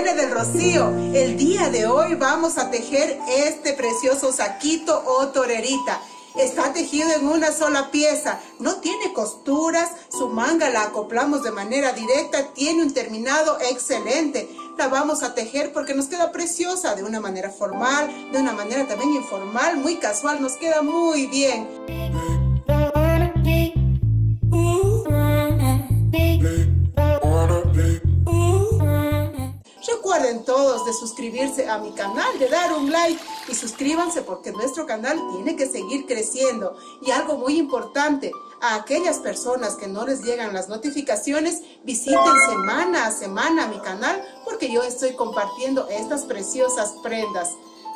del Rocío. El día de hoy vamos a tejer este precioso saquito o torerita. Está tejido en una sola pieza, no tiene costuras, su manga la acoplamos de manera directa, tiene un terminado excelente. La vamos a tejer porque nos queda preciosa de una manera formal, de una manera también informal, muy casual, nos queda muy bien. Recuerden todos de suscribirse a mi canal, de dar un like y suscríbanse porque nuestro canal tiene que seguir creciendo. Y algo muy importante, a aquellas personas que no les llegan las notificaciones, visiten semana a semana mi canal porque yo estoy compartiendo estas preciosas prendas.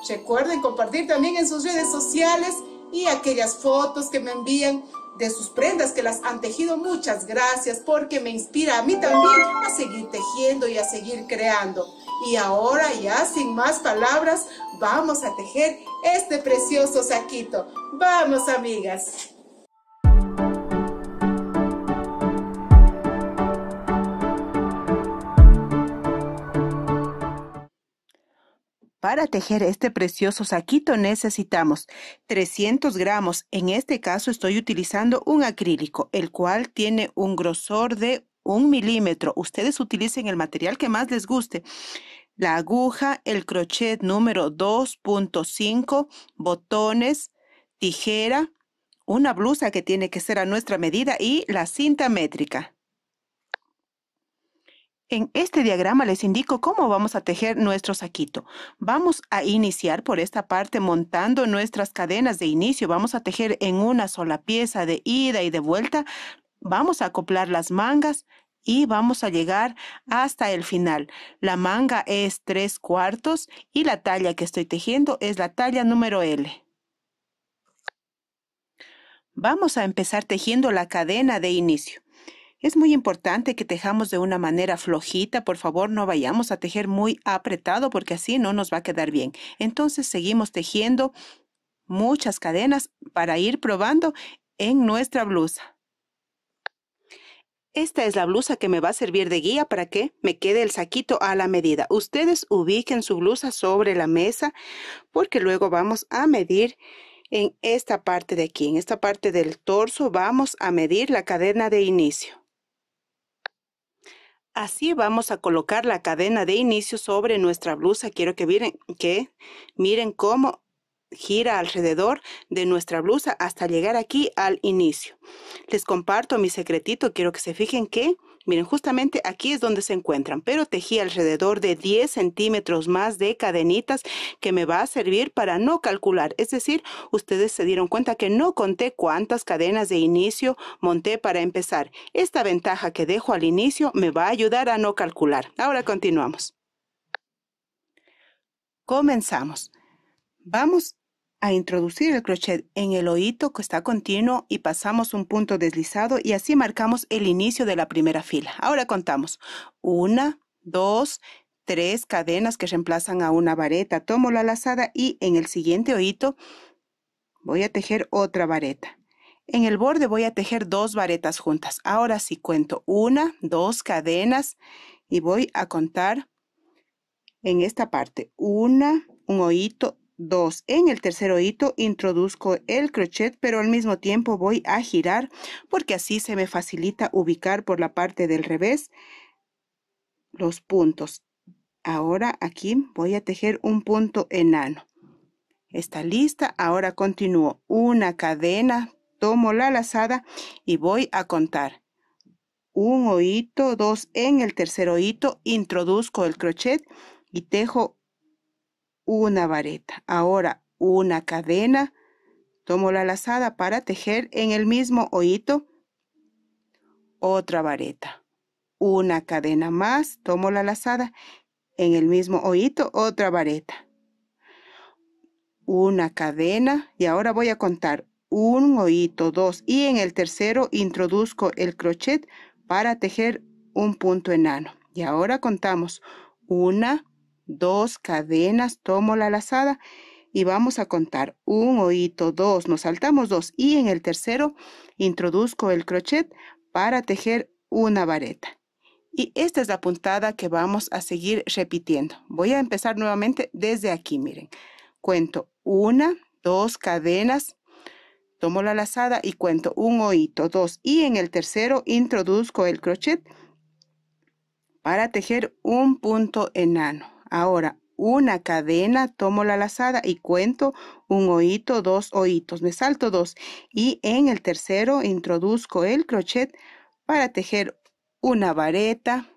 Recuerden compartir también en sus redes sociales y aquellas fotos que me envían de sus prendas que las han tejido. Muchas gracias porque me inspira a mí también a seguir tejiendo y a seguir creando. Y ahora ya sin más palabras, vamos a tejer este precioso saquito. Vamos amigas. Para tejer este precioso saquito necesitamos 300 gramos. En este caso estoy utilizando un acrílico, el cual tiene un grosor de un milímetro. Ustedes utilicen el material que más les guste. La aguja, el crochet número 2.5, botones, tijera, una blusa que tiene que ser a nuestra medida y la cinta métrica. En este diagrama les indico cómo vamos a tejer nuestro saquito. Vamos a iniciar por esta parte montando nuestras cadenas de inicio. Vamos a tejer en una sola pieza de ida y de vuelta vamos a acoplar las mangas y vamos a llegar hasta el final. La manga es 3 cuartos y la talla que estoy tejiendo es la talla número L. Vamos a empezar tejiendo la cadena de inicio. Es muy importante que tejamos de una manera flojita, por favor no vayamos a tejer muy apretado porque así no nos va a quedar bien. Entonces seguimos tejiendo muchas cadenas para ir probando en nuestra blusa. Esta es la blusa que me va a servir de guía para que me quede el saquito a la medida. Ustedes ubiquen su blusa sobre la mesa porque luego vamos a medir en esta parte de aquí, en esta parte del torso, vamos a medir la cadena de inicio. Así vamos a colocar la cadena de inicio sobre nuestra blusa. Quiero que miren, que miren cómo gira alrededor de nuestra blusa hasta llegar aquí al inicio. Les comparto mi secretito, quiero que se fijen que, miren, justamente aquí es donde se encuentran, pero tejí alrededor de 10 centímetros más de cadenitas que me va a servir para no calcular, es decir, ustedes se dieron cuenta que no conté cuántas cadenas de inicio monté para empezar. Esta ventaja que dejo al inicio me va a ayudar a no calcular. Ahora continuamos. Comenzamos. Vamos a introducir el crochet en el oído que está continuo y pasamos un punto deslizado y así marcamos el inicio de la primera fila. Ahora contamos. Una, dos, tres cadenas que reemplazan a una vareta. Tomo la lazada y en el siguiente oído voy a tejer otra vareta. En el borde voy a tejer dos varetas juntas. Ahora sí cuento una, dos cadenas y voy a contar en esta parte. Una, un oído, 2. En el tercero hito introduzco el crochet, pero al mismo tiempo voy a girar porque así se me facilita ubicar por la parte del revés los puntos. Ahora aquí voy a tejer un punto enano. Está lista, ahora continúo una cadena, tomo la lazada y voy a contar. Un hito dos en el tercer hito introduzco el crochet y tejo una vareta. Ahora una cadena. Tomo la lazada para tejer en el mismo oído otra vareta. Una cadena más. Tomo la lazada en el mismo oído otra vareta. Una cadena. Y ahora voy a contar un oído, dos. Y en el tercero introduzco el crochet para tejer un punto enano. Y ahora contamos una, dos cadenas, tomo la lazada y vamos a contar un oído, dos, nos saltamos dos y en el tercero introduzco el crochet para tejer una vareta. Y esta es la puntada que vamos a seguir repitiendo. Voy a empezar nuevamente desde aquí, miren. Cuento una, dos cadenas, tomo la lazada y cuento un oído, dos y en el tercero introduzco el crochet para tejer un punto enano Ahora, una cadena, tomo la lazada y cuento un oído, dos oitos. me salto dos y en el tercero introduzco el crochet para tejer una vareta,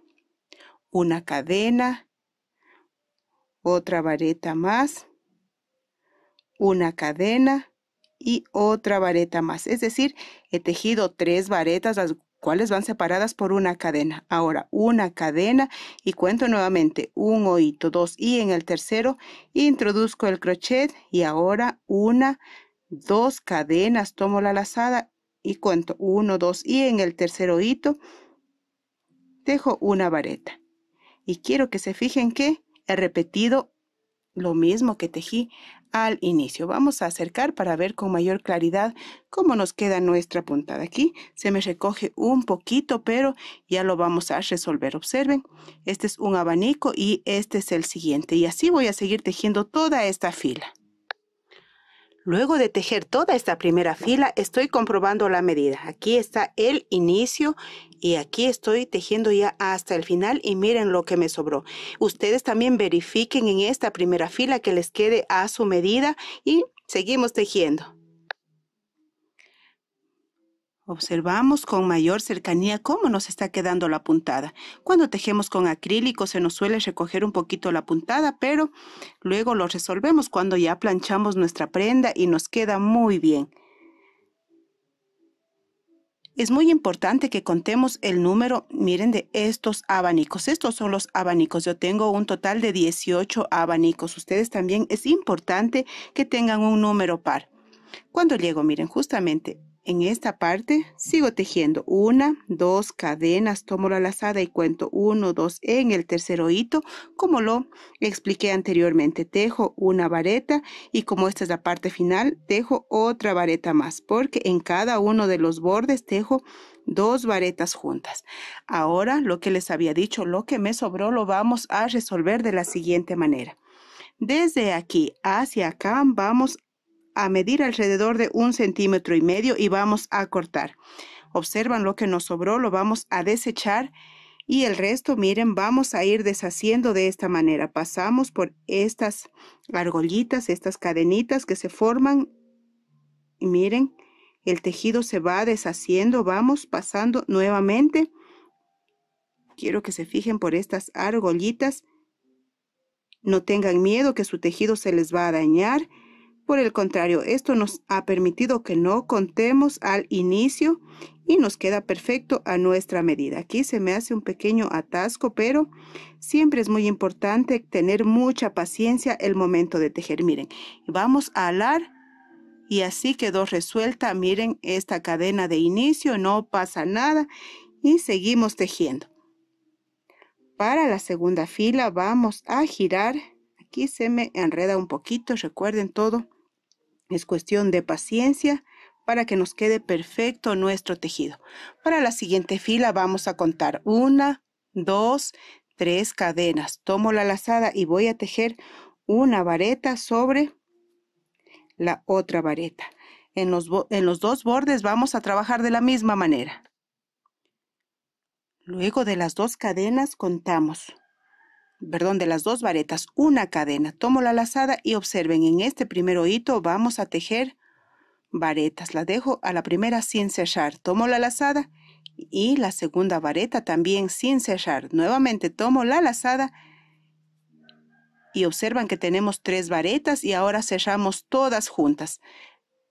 una cadena, otra vareta más, una cadena y otra vareta más. Es decir, he tejido tres varetas, cuales van separadas por una cadena. Ahora, una cadena y cuento nuevamente un oito, dos y en el tercero introduzco el crochet y ahora una, dos cadenas, tomo la lazada y cuento uno, dos y en el tercer oito dejo una vareta. Y quiero que se fijen que he repetido lo mismo que tejí al inicio. Vamos a acercar para ver con mayor claridad cómo nos queda nuestra puntada. Aquí se me recoge un poquito, pero ya lo vamos a resolver. Observen, este es un abanico y este es el siguiente. Y así voy a seguir tejiendo toda esta fila. Luego de tejer toda esta primera fila, estoy comprobando la medida. Aquí está el inicio y aquí estoy tejiendo ya hasta el final y miren lo que me sobró. Ustedes también verifiquen en esta primera fila que les quede a su medida y seguimos tejiendo. Observamos con mayor cercanía cómo nos está quedando la puntada. Cuando tejemos con acrílico se nos suele recoger un poquito la puntada, pero luego lo resolvemos cuando ya planchamos nuestra prenda y nos queda muy bien es muy importante que contemos el número, miren, de estos abanicos. Estos son los abanicos. Yo tengo un total de 18 abanicos. Ustedes también es importante que tengan un número par. Cuando llego, miren, justamente en esta parte sigo tejiendo una, dos cadenas, tomo la lazada y cuento uno, dos en el tercero hito, como lo expliqué anteriormente. Tejo una vareta y como esta es la parte final, tejo otra vareta más, porque en cada uno de los bordes tejo dos varetas juntas. Ahora lo que les había dicho, lo que me sobró lo vamos a resolver de la siguiente manera. Desde aquí hacia acá vamos a medir alrededor de un centímetro y medio y vamos a cortar. Observan lo que nos sobró, lo vamos a desechar y el resto, miren, vamos a ir deshaciendo de esta manera. Pasamos por estas argollitas, estas cadenitas que se forman. Y miren, el tejido se va deshaciendo, vamos pasando nuevamente. Quiero que se fijen por estas argollitas. No tengan miedo que su tejido se les va a dañar. Por el contrario, esto nos ha permitido que no contemos al inicio y nos queda perfecto a nuestra medida. Aquí se me hace un pequeño atasco, pero siempre es muy importante tener mucha paciencia el momento de tejer. Miren, vamos a alar y así quedó resuelta. Miren esta cadena de inicio, no pasa nada y seguimos tejiendo. Para la segunda fila vamos a girar. Aquí se me enreda un poquito, recuerden todo es cuestión de paciencia para que nos quede perfecto nuestro tejido. Para la siguiente fila vamos a contar una, dos, tres cadenas. Tomo la lazada y voy a tejer una vareta sobre la otra vareta. En los, en los dos bordes vamos a trabajar de la misma manera. Luego de las dos cadenas contamos perdón, de las dos varetas, una cadena. Tomo la lazada y observen, en este primer hito vamos a tejer varetas. La dejo a la primera sin cerrar. Tomo la lazada y la segunda vareta también sin cerrar. Nuevamente tomo la lazada y observan que tenemos tres varetas y ahora cerramos todas juntas.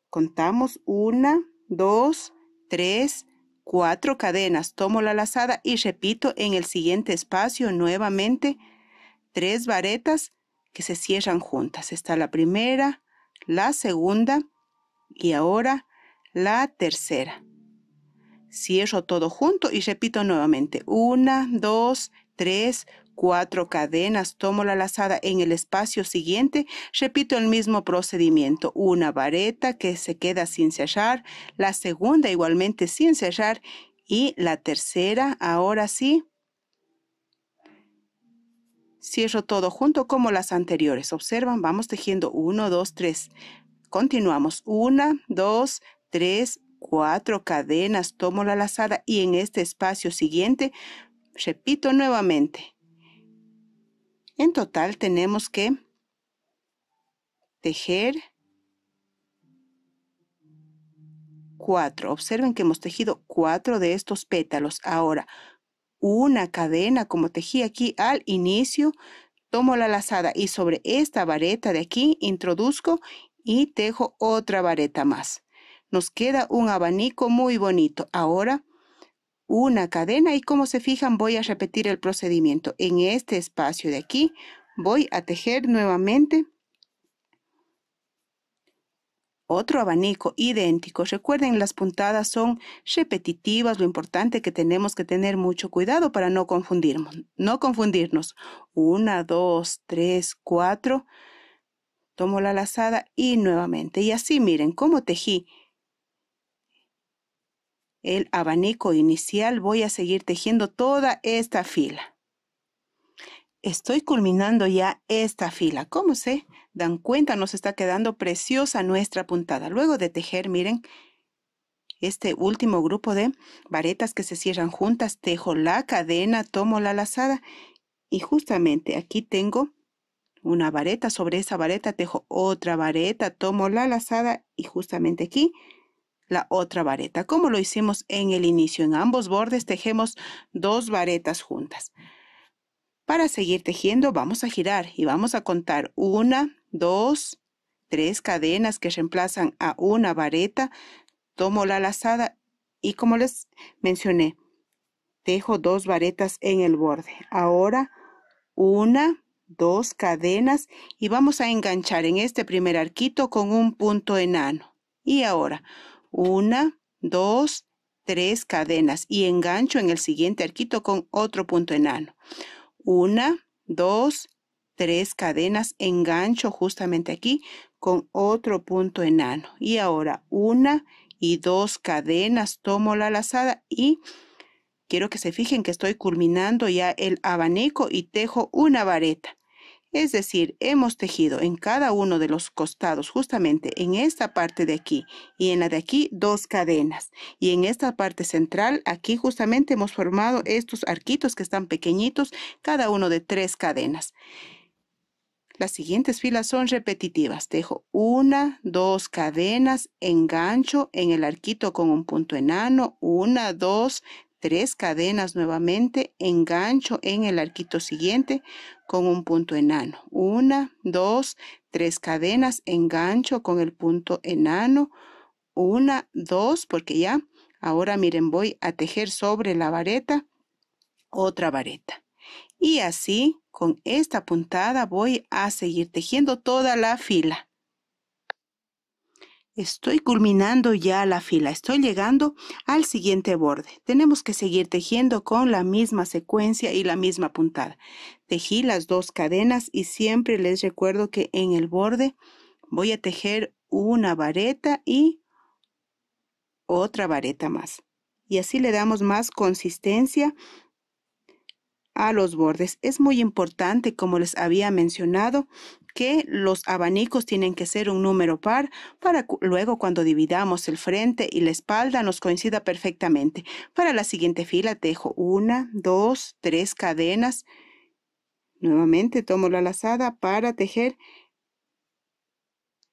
Contamos una, dos, tres, cuatro cadenas. Tomo la lazada y repito en el siguiente espacio nuevamente tres varetas que se cierran juntas. Está la primera, la segunda y ahora la tercera. Cierro todo junto y repito nuevamente. Una, dos, tres, cuatro cadenas. Tomo la lazada en el espacio siguiente. Repito el mismo procedimiento. Una vareta que se queda sin sellar. La segunda igualmente sin sellar Y la tercera, ahora sí, Cierro todo junto como las anteriores. Observan, vamos tejiendo 1, 2, 3. Continuamos. 1, 2, 3, 4 cadenas. Tomo la lazada y en este espacio siguiente repito nuevamente. En total tenemos que tejer 4. Observen que hemos tejido 4 de estos pétalos. Ahora, una cadena como tejí aquí al inicio, tomo la lazada y sobre esta vareta de aquí introduzco y tejo otra vareta más. Nos queda un abanico muy bonito. Ahora una cadena y como se fijan voy a repetir el procedimiento. En este espacio de aquí voy a tejer nuevamente otro abanico idéntico. Recuerden, las puntadas son repetitivas, lo importante que tenemos que tener mucho cuidado para no confundirnos. No confundirnos. Una, dos, tres, cuatro. Tomo la lazada y nuevamente. Y así miren cómo tejí el abanico inicial. Voy a seguir tejiendo toda esta fila. Estoy culminando ya esta fila. ¿Cómo sé? dan cuenta, nos está quedando preciosa nuestra puntada. Luego de tejer, miren, este último grupo de varetas que se cierran juntas, tejo la cadena, tomo la lazada y justamente aquí tengo una vareta, sobre esa vareta tejo otra vareta, tomo la lazada y justamente aquí la otra vareta, como lo hicimos en el inicio. En ambos bordes tejemos dos varetas juntas. Para seguir tejiendo vamos a girar y vamos a contar una, dos, tres cadenas que reemplazan a una vareta. Tomo la lazada y como les mencioné, tejo dos varetas en el borde. Ahora una, dos cadenas y vamos a enganchar en este primer arquito con un punto enano. Y ahora una, dos, tres cadenas y engancho en el siguiente arquito con otro punto enano. Una, dos, tres cadenas, engancho justamente aquí con otro punto enano. Y ahora una y dos cadenas, tomo la lazada y quiero que se fijen que estoy culminando ya el abanico y tejo una vareta. Es decir, hemos tejido en cada uno de los costados, justamente en esta parte de aquí y en la de aquí, dos cadenas. Y en esta parte central, aquí justamente hemos formado estos arquitos que están pequeñitos, cada uno de tres cadenas. Las siguientes filas son repetitivas. Tejo una, dos cadenas, engancho en el arquito con un punto enano, una, dos, tres cadenas nuevamente, engancho en el arquito siguiente con un punto enano. Una, dos, tres cadenas, engancho con el punto enano. Una, dos, porque ya, ahora miren, voy a tejer sobre la vareta otra vareta. Y así, con esta puntada voy a seguir tejiendo toda la fila. Estoy culminando ya la fila, estoy llegando al siguiente borde. Tenemos que seguir tejiendo con la misma secuencia y la misma puntada. Tejí las dos cadenas y siempre les recuerdo que en el borde voy a tejer una vareta y otra vareta más. Y así le damos más consistencia a los bordes. Es muy importante, como les había mencionado, que los abanicos tienen que ser un número par para luego cuando dividamos el frente y la espalda nos coincida perfectamente. Para la siguiente fila tejo una, dos, tres cadenas. Nuevamente tomo la lazada para tejer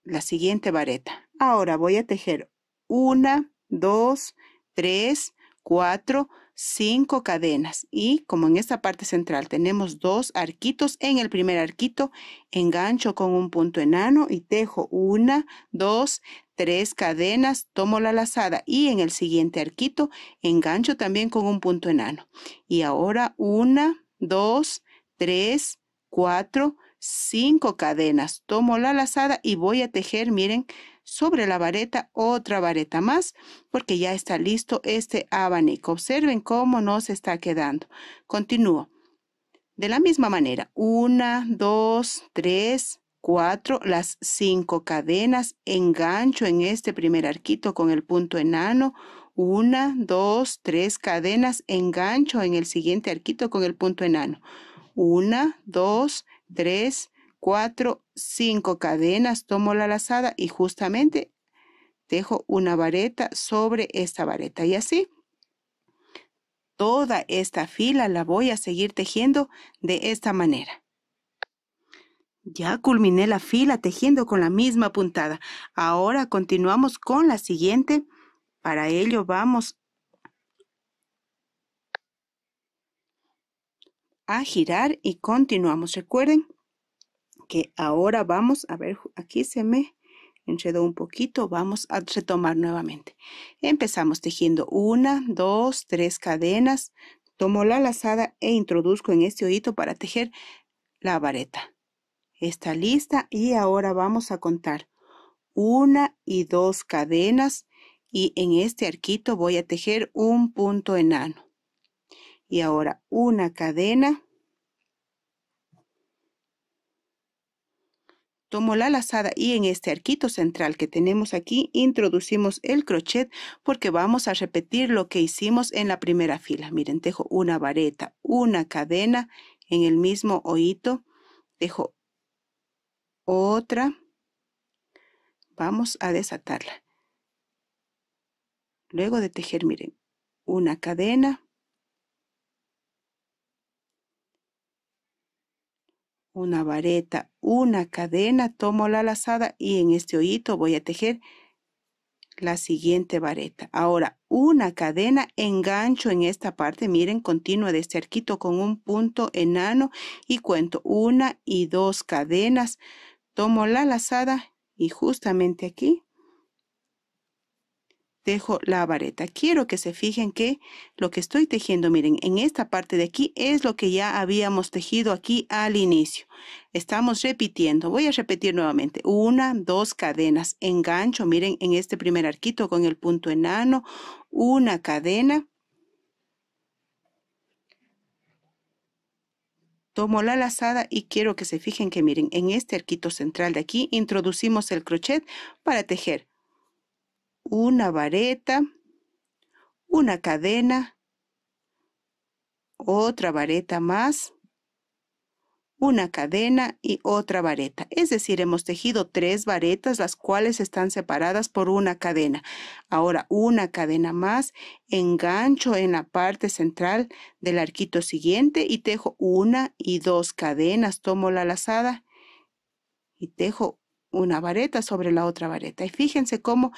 la siguiente vareta. Ahora voy a tejer una, dos, tres, cuatro, cinco cadenas y como en esta parte central tenemos dos arquitos, en el primer arquito engancho con un punto enano y tejo una, dos, tres cadenas, tomo la lazada y en el siguiente arquito engancho también con un punto enano. Y ahora una, dos, tres, cuatro, cinco cadenas, tomo la lazada y voy a tejer, miren, sobre la vareta otra vareta más porque ya está listo este abanico. Observen cómo nos está quedando. Continúo. De la misma manera, una, dos, tres, cuatro, las cinco cadenas, engancho en este primer arquito con el punto enano, una, dos, tres cadenas, engancho en el siguiente arquito con el punto enano, una, dos, tres, cuatro, cinco cadenas, tomo la lazada y justamente dejo una vareta sobre esta vareta y así toda esta fila la voy a seguir tejiendo de esta manera. Ya culminé la fila tejiendo con la misma puntada. Ahora continuamos con la siguiente. Para ello vamos a girar y continuamos. Recuerden que ahora vamos a ver, aquí se me enredó un poquito, vamos a retomar nuevamente. Empezamos tejiendo una, dos, tres cadenas, tomo la lazada e introduzco en este hoyito para tejer la vareta. Está lista y ahora vamos a contar una y dos cadenas y en este arquito voy a tejer un punto enano. Y ahora una cadena Tomo la lazada y en este arquito central que tenemos aquí introducimos el crochet porque vamos a repetir lo que hicimos en la primera fila. Miren, dejo una vareta, una cadena en el mismo oído, dejo otra, vamos a desatarla. Luego de tejer, miren, una cadena, una vareta, una cadena, tomo la lazada y en este hoyito voy a tejer la siguiente vareta. Ahora, una cadena engancho en esta parte, miren, continua de cerquito este con un punto enano y cuento una y dos cadenas. Tomo la lazada y justamente aquí tejo la vareta. Quiero que se fijen que lo que estoy tejiendo, miren, en esta parte de aquí es lo que ya habíamos tejido aquí al inicio. Estamos repitiendo, voy a repetir nuevamente, una, dos cadenas, engancho, miren, en este primer arquito con el punto enano, una cadena, tomo la lazada y quiero que se fijen que miren en este arquito central de aquí introducimos el crochet para tejer una vareta, una cadena, otra vareta más, una cadena y otra vareta. Es decir, hemos tejido tres varetas, las cuales están separadas por una cadena. Ahora, una cadena más, engancho en la parte central del arquito siguiente y tejo una y dos cadenas. Tomo la lazada y tejo una vareta sobre la otra vareta. Y fíjense cómo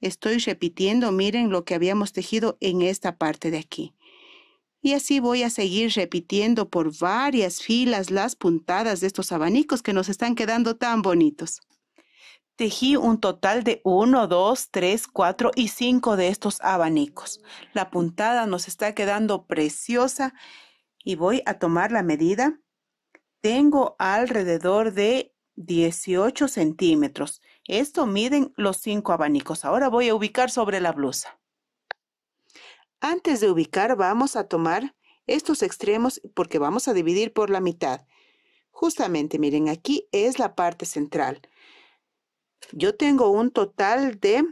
Estoy repitiendo, miren lo que habíamos tejido en esta parte de aquí. Y así voy a seguir repitiendo por varias filas las puntadas de estos abanicos que nos están quedando tan bonitos. Tejí un total de 1, 2, 3, 4 y 5 de estos abanicos. La puntada nos está quedando preciosa y voy a tomar la medida. Tengo alrededor de 18 centímetros. Esto miden los cinco abanicos. Ahora voy a ubicar sobre la blusa. Antes de ubicar vamos a tomar estos extremos porque vamos a dividir por la mitad. Justamente, miren, aquí es la parte central. Yo tengo un total de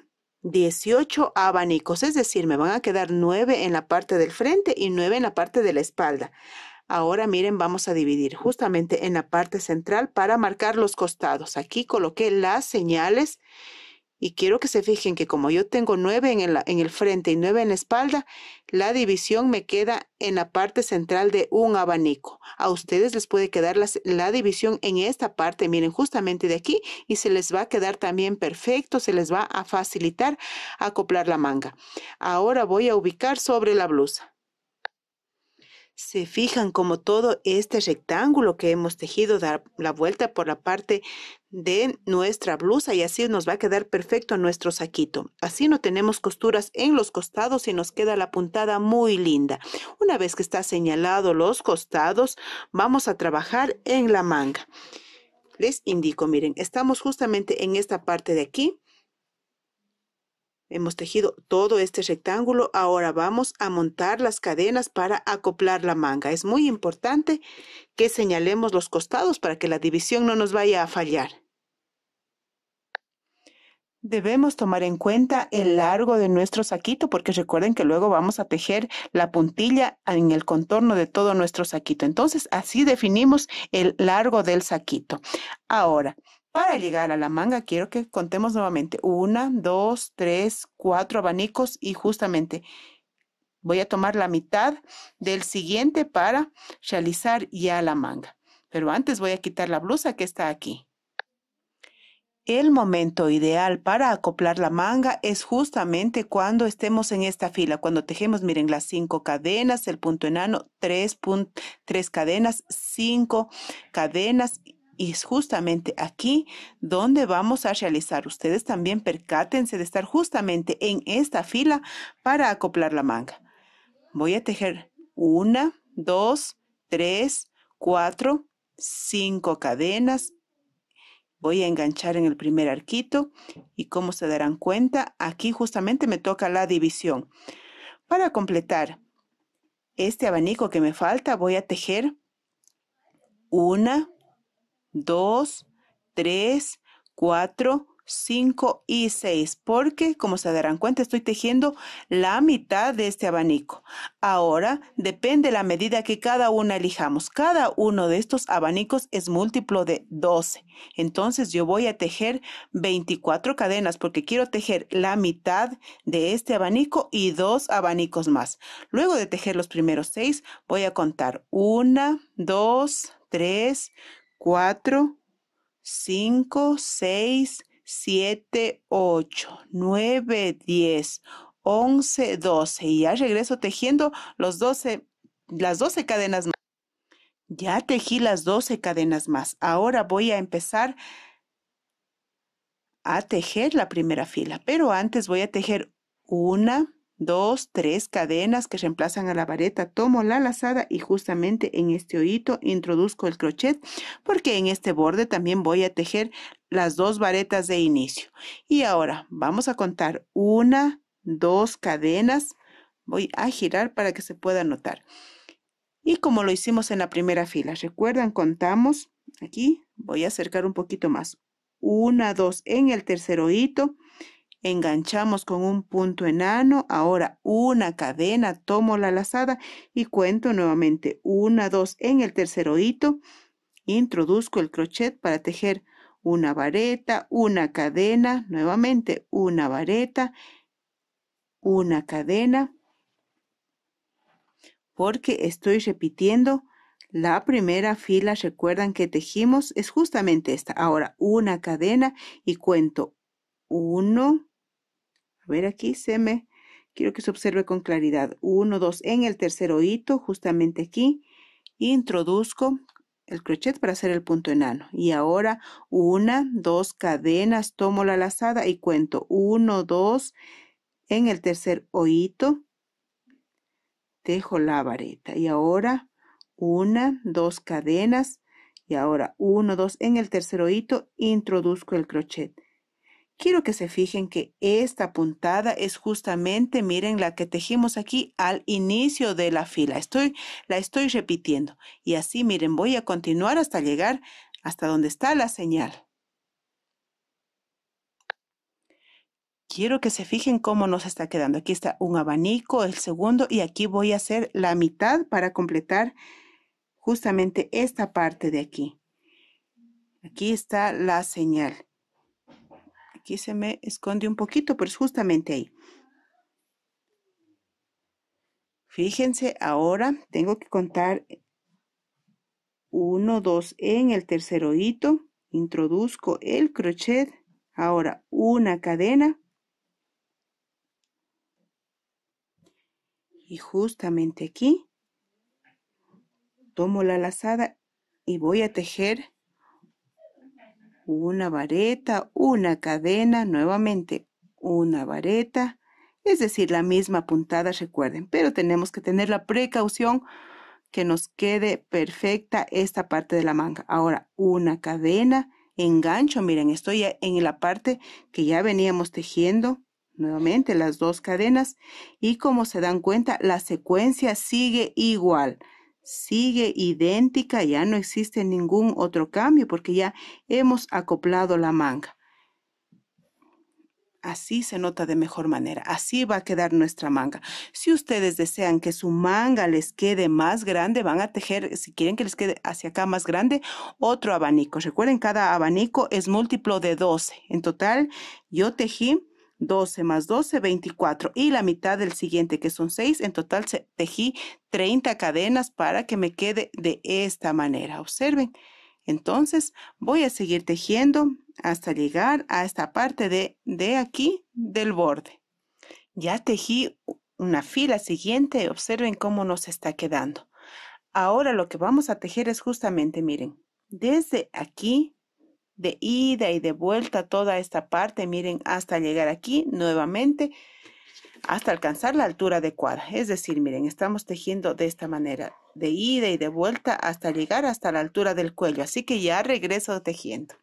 18 abanicos, es decir, me van a quedar 9 en la parte del frente y 9 en la parte de la espalda. Ahora miren, vamos a dividir justamente en la parte central para marcar los costados. Aquí coloqué las señales y quiero que se fijen que como yo tengo nueve en el, frente y 9 en la espalda, la división me queda en la parte central de un abanico. A ustedes les puede quedar la división en esta parte, miren, justamente de aquí, y se les va a quedar también perfecto, se les va a facilitar acoplar la manga. Ahora voy a ubicar sobre la blusa. Se fijan como todo este rectángulo que hemos tejido da la vuelta por la parte de nuestra blusa y así nos va a quedar perfecto nuestro saquito. Así no tenemos costuras en los costados y nos queda la puntada muy linda. Una vez que está señalado los costados, vamos a trabajar en la manga. Les indico, miren, estamos justamente en esta parte de aquí Hemos tejido todo este rectángulo. Ahora vamos a montar las cadenas para acoplar la manga. Es muy importante que señalemos los costados para que la división no nos vaya a fallar. Debemos tomar en cuenta el largo de nuestro saquito porque recuerden que luego vamos a tejer la puntilla en el contorno de todo nuestro saquito. Entonces, así definimos el largo del saquito. Ahora, para llegar a la manga, quiero que contemos nuevamente. Una, dos, tres, cuatro abanicos y justamente voy a tomar la mitad del siguiente para realizar ya la manga. Pero antes voy a quitar la blusa que está aquí. El momento ideal para acoplar la manga es justamente cuando estemos en esta fila, cuando tejemos, miren, las cinco cadenas, el punto enano, tres, tres cadenas, cinco cadenas y es justamente aquí donde vamos a realizar. Ustedes también percátense de estar justamente en esta fila para acoplar la manga. Voy a tejer una, dos, tres, cuatro, cinco cadenas. Voy a enganchar en el primer arquito y como se darán cuenta, aquí justamente me toca la división. Para completar este abanico que me falta, voy a tejer una, 2, 3, 4, 5 y 6, porque como se darán cuenta estoy tejiendo la mitad de este abanico. Ahora depende la medida que cada una elijamos. Cada uno de estos abanicos es múltiplo de 12. Entonces yo voy a tejer 24 cadenas porque quiero tejer la mitad de este abanico y dos abanicos más. Luego de tejer los primeros 6 voy a contar 1, 2, 3, 4, 5, 6, 7, 8, 9, 10, 11, 12. Y ya regreso tejiendo los 12, las 12 cadenas más. Ya tejí las 12 cadenas más. Ahora voy a empezar a tejer la primera fila, pero antes voy a tejer una, dos, tres cadenas que reemplazan a la vareta. Tomo la lazada y justamente en este oído introduzco el crochet porque en este borde también voy a tejer las dos varetas de inicio. Y ahora vamos a contar una, dos cadenas. Voy a girar para que se pueda notar. Y como lo hicimos en la primera fila, recuerdan, contamos aquí, voy a acercar un poquito más. Una, dos en el tercer oído enganchamos con un punto enano, ahora una cadena, tomo la lazada y cuento nuevamente una, dos en el tercer hito, introduzco el crochet para tejer una vareta, una cadena, nuevamente una vareta, una cadena, porque estoy repitiendo la primera fila, recuerdan que tejimos, es justamente esta. Ahora una cadena y cuento uno a ver, aquí se me, quiero que se observe con claridad. Uno, dos, en el tercer hito, justamente aquí, introduzco el crochet para hacer el punto enano. Y ahora una, dos cadenas, tomo la lazada y cuento. Uno, dos, en el tercer oído, dejo la vareta. Y ahora una, dos cadenas. Y ahora uno, dos, en el tercer hito introduzco el crochet. Quiero que se fijen que esta puntada es justamente, miren, la que tejimos aquí al inicio de la fila. Estoy, la estoy repitiendo. Y así, miren, voy a continuar hasta llegar hasta donde está la señal. Quiero que se fijen cómo nos está quedando. Aquí está un abanico, el segundo, y aquí voy a hacer la mitad para completar justamente esta parte de aquí. Aquí está la señal aquí se me esconde un poquito, pero es justamente ahí. Fíjense, ahora tengo que contar uno, 2 en el tercero hito, introduzco el crochet, ahora una cadena y justamente aquí tomo la lazada y voy a tejer una vareta, una cadena, nuevamente una vareta, es decir, la misma puntada, recuerden, pero tenemos que tener la precaución que nos quede perfecta esta parte de la manga. Ahora, una cadena, engancho, miren, estoy en la parte que ya veníamos tejiendo, nuevamente las dos cadenas, y como se dan cuenta, la secuencia sigue igual sigue idéntica, ya no existe ningún otro cambio porque ya hemos acoplado la manga. Así se nota de mejor manera, así va a quedar nuestra manga. Si ustedes desean que su manga les quede más grande, van a tejer, si quieren que les quede hacia acá más grande, otro abanico. Recuerden, cada abanico es múltiplo de 12. En total, yo tejí 12 más 12, 24 y la mitad del siguiente que son 6. En total tejí 30 cadenas para que me quede de esta manera. Observen. Entonces voy a seguir tejiendo hasta llegar a esta parte de, de aquí del borde. Ya tejí una fila siguiente. Observen cómo nos está quedando. Ahora lo que vamos a tejer es justamente, miren, desde aquí de ida y de vuelta toda esta parte, miren, hasta llegar aquí nuevamente, hasta alcanzar la altura adecuada. Es decir, miren, estamos tejiendo de esta manera, de ida y de vuelta hasta llegar hasta la altura del cuello. Así que ya regreso tejiendo.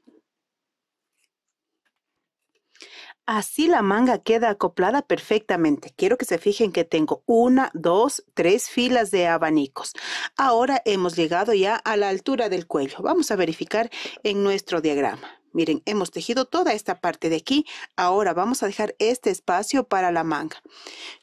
Así la manga queda acoplada perfectamente. Quiero que se fijen que tengo una, dos, tres filas de abanicos. Ahora hemos llegado ya a la altura del cuello. Vamos a verificar en nuestro diagrama. Miren, hemos tejido toda esta parte de aquí. Ahora vamos a dejar este espacio para la manga.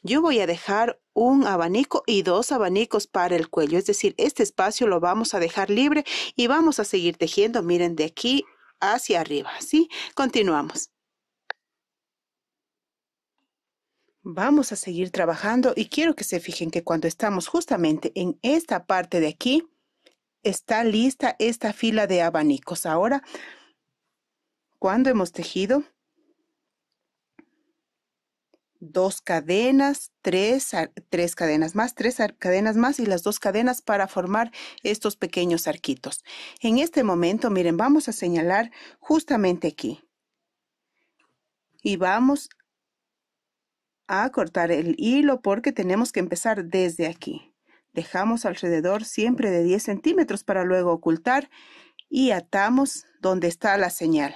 Yo voy a dejar un abanico y dos abanicos para el cuello. Es decir, este espacio lo vamos a dejar libre y vamos a seguir tejiendo. Miren, de aquí hacia arriba. ¿Sí? Continuamos. Vamos a seguir trabajando y quiero que se fijen que cuando estamos justamente en esta parte de aquí, está lista esta fila de abanicos. Ahora, cuando hemos tejido? Dos cadenas, tres, tres cadenas más, tres cadenas más y las dos cadenas para formar estos pequeños arquitos. En este momento, miren, vamos a señalar justamente aquí. Y vamos a cortar el hilo porque tenemos que empezar desde aquí. Dejamos alrededor siempre de 10 centímetros para luego ocultar y atamos donde está la señal.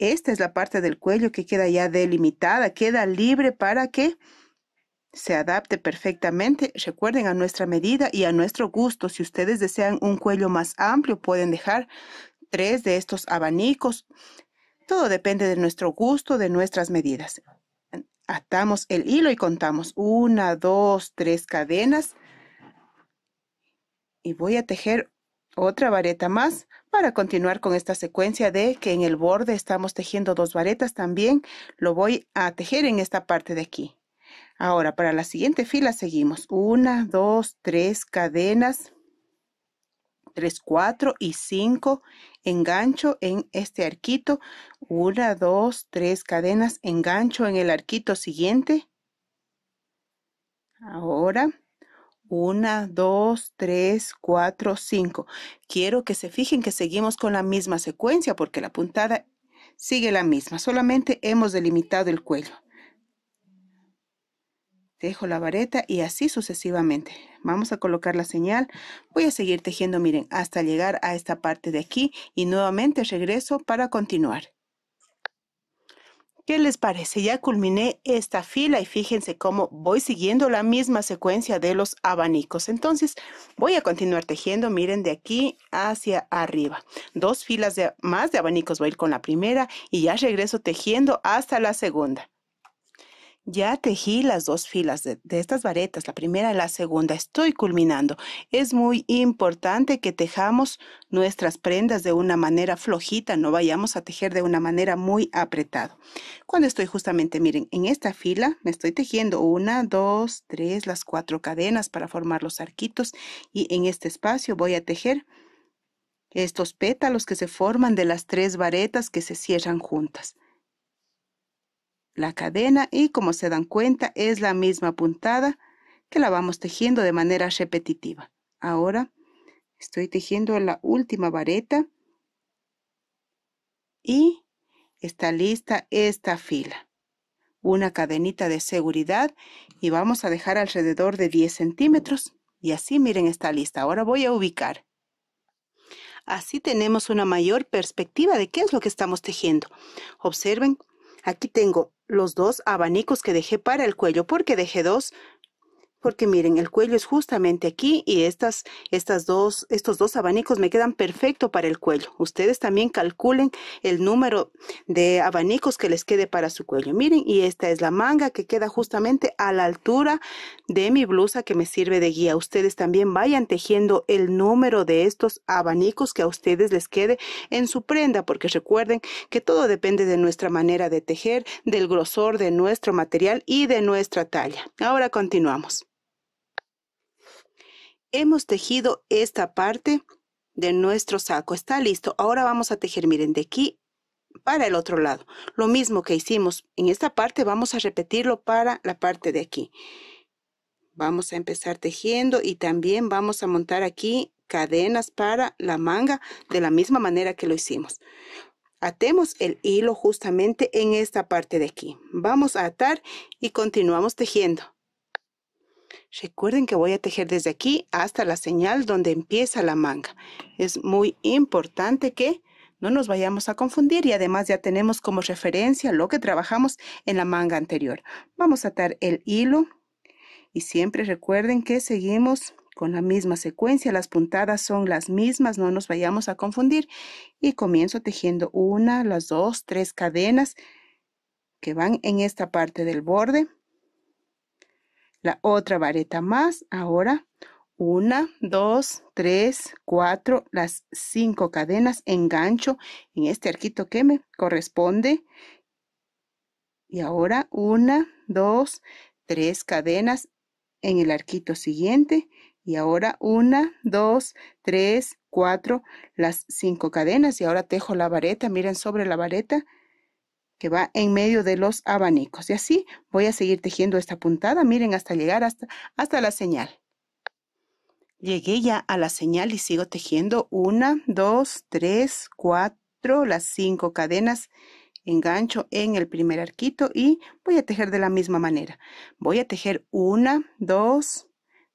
Esta es la parte del cuello que queda ya delimitada, queda libre para que se adapte perfectamente. Recuerden a nuestra medida y a nuestro gusto. Si ustedes desean un cuello más amplio, pueden dejar tres de estos abanicos todo depende de nuestro gusto, de nuestras medidas. Atamos el hilo y contamos una, dos, tres cadenas. Y voy a tejer otra vareta más para continuar con esta secuencia de que en el borde estamos tejiendo dos varetas también lo voy a tejer en esta parte de aquí ahora para la siguiente fila seguimos una dos tres cadenas tres cuatro y cinco engancho en este arquito, una, dos, tres cadenas, engancho en el arquito siguiente. Ahora, una, dos, tres, cuatro, cinco. Quiero que se fijen que seguimos con la misma secuencia porque la puntada sigue la misma, solamente hemos delimitado el cuello dejo la vareta y así sucesivamente. Vamos a colocar la señal, voy a seguir tejiendo, miren, hasta llegar a esta parte de aquí y nuevamente regreso para continuar. ¿Qué les parece? Ya culminé esta fila y fíjense cómo voy siguiendo la misma secuencia de los abanicos. Entonces voy a continuar tejiendo, miren, de aquí hacia arriba. Dos filas de, más de abanicos voy a ir con la primera y ya regreso tejiendo hasta la segunda. Ya tejí las dos filas de, estas varetas, la primera y la segunda. Estoy culminando. Es muy importante que tejamos nuestras prendas de una manera flojita, no vayamos a tejer de una manera muy apretado. Cuando estoy justamente, miren, en esta fila me estoy tejiendo una, dos, tres, las cuatro cadenas para formar los arquitos y en este espacio voy a tejer estos pétalos que se forman de las tres varetas que se cierran juntas la cadena y como se dan cuenta es la misma puntada que la vamos tejiendo de manera repetitiva. Ahora estoy tejiendo la última vareta y está lista esta fila. Una cadenita de seguridad y vamos a dejar alrededor de 10 centímetros y así miren esta lista. Ahora voy a ubicar. Así tenemos una mayor perspectiva de qué es lo que estamos tejiendo. Observen, Aquí tengo los dos abanicos que dejé para el cuello porque dejé dos porque miren, el cuello es justamente aquí y estas, estas dos, estos dos abanicos me quedan perfecto para el cuello. Ustedes también calculen el número de abanicos que les quede para su cuello. Miren, y esta es la manga que queda justamente a la altura de mi blusa que me sirve de guía. Ustedes también vayan tejiendo el número de estos abanicos que a ustedes les quede en su prenda, porque recuerden que todo depende de nuestra manera de tejer, del grosor de nuestro material y de nuestra talla. Ahora continuamos hemos tejido esta parte de nuestro saco. Está listo. Ahora vamos a tejer, miren, de aquí para el otro lado. Lo mismo que hicimos en esta parte, vamos a repetirlo para la parte de aquí. Vamos a empezar tejiendo y también vamos a montar aquí cadenas para la manga de la misma manera que lo hicimos. Atemos el hilo justamente en esta parte de aquí. Vamos a atar y continuamos tejiendo. Recuerden que voy a tejer desde aquí hasta la señal donde empieza la manga. Es muy importante que no nos vayamos a confundir y además ya tenemos como referencia lo que trabajamos en la manga anterior. Vamos a atar el hilo y siempre recuerden que seguimos con la misma secuencia, las puntadas son las mismas, no nos vayamos a confundir y comienzo tejiendo una, las dos, tres cadenas que van en esta parte del borde la otra vareta más. Ahora, una, dos, tres, cuatro, las cinco cadenas engancho en este arquito que me corresponde. Y ahora una, dos, tres cadenas en el arquito siguiente. Y ahora una, dos, tres, cuatro, las cinco cadenas. Y ahora tejo la vareta, miren sobre la vareta que va en medio de los abanicos. Y así voy a seguir tejiendo esta puntada, miren, hasta llegar hasta, hasta la señal. Llegué ya a la señal y sigo tejiendo una, dos, tres, cuatro, las cinco cadenas engancho en el primer arquito y voy a tejer de la misma manera. Voy a tejer una, dos,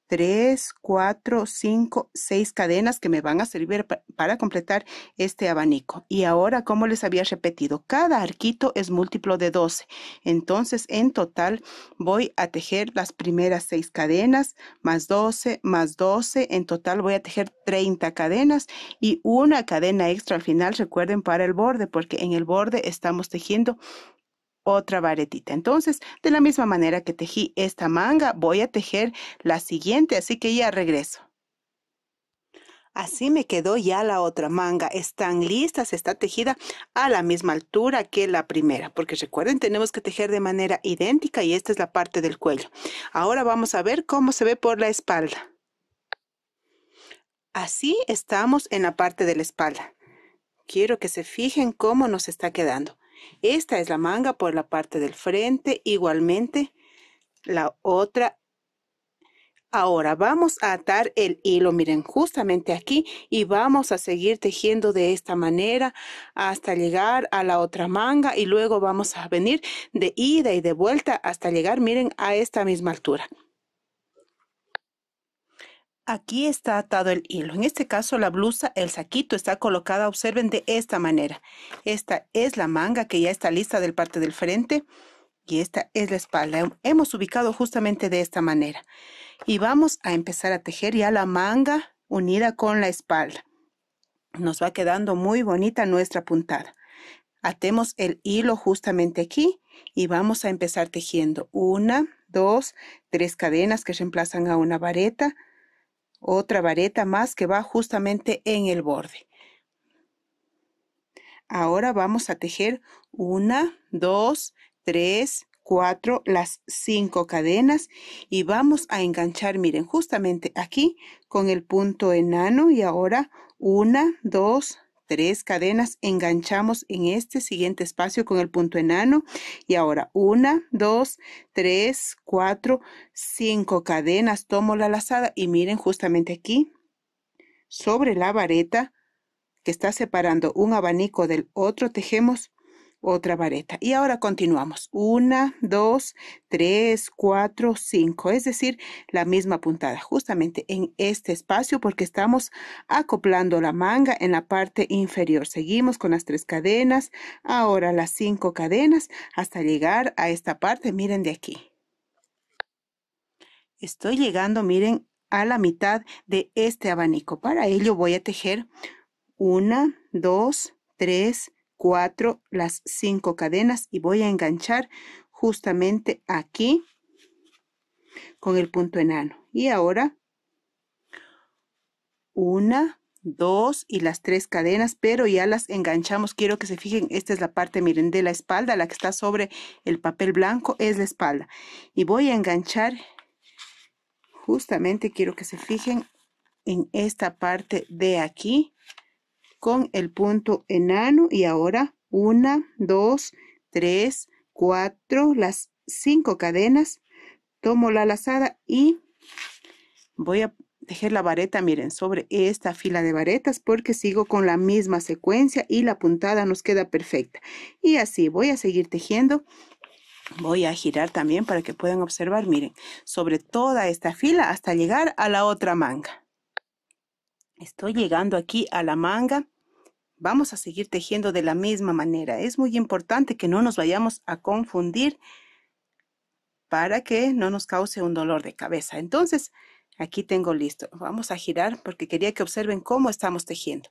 tres, cuatro, cinco, seis cadenas que me van a servir para completar este abanico. Y ahora, como les había repetido, cada arquito es múltiplo de 12. Entonces, en total, voy a tejer las primeras seis cadenas, más 12, más 12. En total, voy a tejer 30 cadenas y una cadena extra al final, recuerden, para el borde, porque en el borde estamos tejiendo otra varetita. Entonces, de la misma manera que tejí esta manga, voy a tejer la siguiente, así que ya regreso. Así me quedó ya la otra manga. Están listas, está tejida a la misma altura que la primera, porque recuerden, tenemos que tejer de manera idéntica y esta es la parte del cuello. Ahora vamos a ver cómo se ve por la espalda. Así estamos en la parte de la espalda. Quiero que se fijen cómo nos está quedando. Esta es la manga por la parte del frente, igualmente la otra. Ahora vamos a atar el hilo, miren, justamente aquí y vamos a seguir tejiendo de esta manera hasta llegar a la otra manga y luego vamos a venir de ida y de vuelta hasta llegar, miren, a esta misma altura. Aquí está atado el hilo. En este caso, la blusa, el saquito está colocada, observen, de esta manera. Esta es la manga que ya está lista del parte del frente y esta es la espalda. Hemos ubicado justamente de esta manera. Y vamos a empezar a tejer ya la manga unida con la espalda. Nos va quedando muy bonita nuestra puntada. Atemos el hilo justamente aquí y vamos a empezar tejiendo una, dos, tres cadenas que reemplazan a una vareta, otra vareta más que va justamente en el borde. Ahora vamos a tejer una, dos, tres, cuatro, las cinco cadenas y vamos a enganchar, miren, justamente aquí con el punto enano y ahora una, dos, tres cadenas enganchamos en este siguiente espacio con el punto enano y ahora una, dos, tres, cuatro, cinco cadenas, tomo la lazada y miren justamente aquí sobre la vareta que está separando un abanico del otro tejemos otra vareta. Y ahora continuamos. Una, dos, tres, cuatro, cinco. Es decir, la misma puntada justamente en este espacio porque estamos acoplando la manga en la parte inferior. Seguimos con las tres cadenas. Ahora las cinco cadenas hasta llegar a esta parte. Miren de aquí. Estoy llegando, miren, a la mitad de este abanico. Para ello voy a tejer una, dos, tres, cuatro las cinco cadenas y voy a enganchar justamente aquí con el punto enano y ahora una dos y las tres cadenas pero ya las enganchamos quiero que se fijen esta es la parte miren de la espalda la que está sobre el papel blanco es la espalda y voy a enganchar justamente quiero que se fijen en esta parte de aquí con el punto enano y ahora una, dos, tres, cuatro, las cinco cadenas, tomo la lazada y voy a tejer la vareta, miren, sobre esta fila de varetas porque sigo con la misma secuencia y la puntada nos queda perfecta. Y así voy a seguir tejiendo. Voy a girar también para que puedan observar, miren, sobre toda esta fila hasta llegar a la otra manga. Estoy llegando aquí a la manga. Vamos a seguir tejiendo de la misma manera. Es muy importante que no nos vayamos a confundir para que no nos cause un dolor de cabeza. Entonces, aquí tengo listo. Vamos a girar porque quería que observen cómo estamos tejiendo.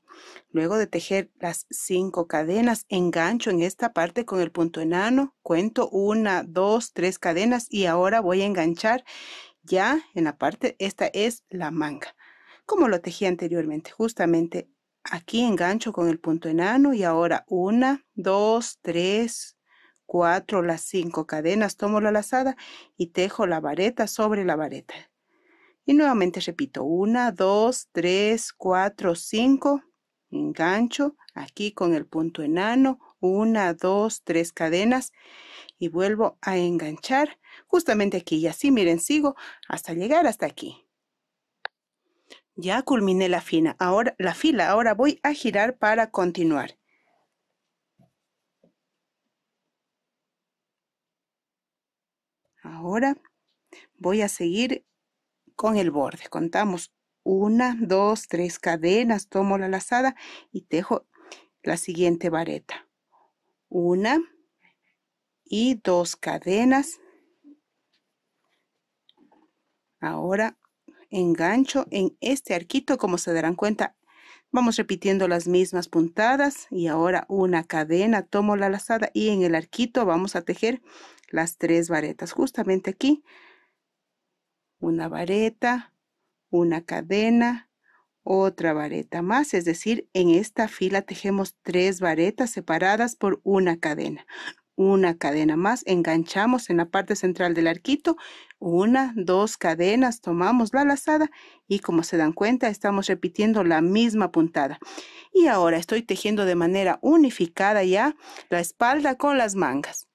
Luego de tejer las cinco cadenas, engancho en esta parte con el punto enano, cuento una, dos, tres cadenas y ahora voy a enganchar ya en la parte, esta es la manga como lo tejí anteriormente, justamente aquí engancho con el punto enano y ahora una, dos, tres, cuatro, las cinco cadenas, tomo la lazada y tejo la vareta sobre la vareta. Y nuevamente repito, una, dos, tres, cuatro, cinco, engancho aquí con el punto enano, una, dos, tres cadenas y vuelvo a enganchar justamente aquí y así miren sigo hasta llegar hasta aquí. Ya culminé la fila, ahora, la fila, ahora voy a girar para continuar. Ahora voy a seguir con el borde. Contamos una, dos, tres cadenas, tomo la lazada y tejo la siguiente vareta. Una y dos cadenas. Ahora engancho en este arquito, como se darán cuenta, vamos repitiendo las mismas puntadas y ahora una cadena, tomo la lazada y en el arquito vamos a tejer las tres varetas, justamente aquí, una vareta, una cadena, otra vareta más, es decir, en esta fila tejemos tres varetas separadas por una cadena una cadena más, enganchamos en la parte central del arquito, una, dos cadenas, tomamos la lazada y como se dan cuenta estamos repitiendo la misma puntada. Y ahora estoy tejiendo de manera unificada ya la espalda con las mangas.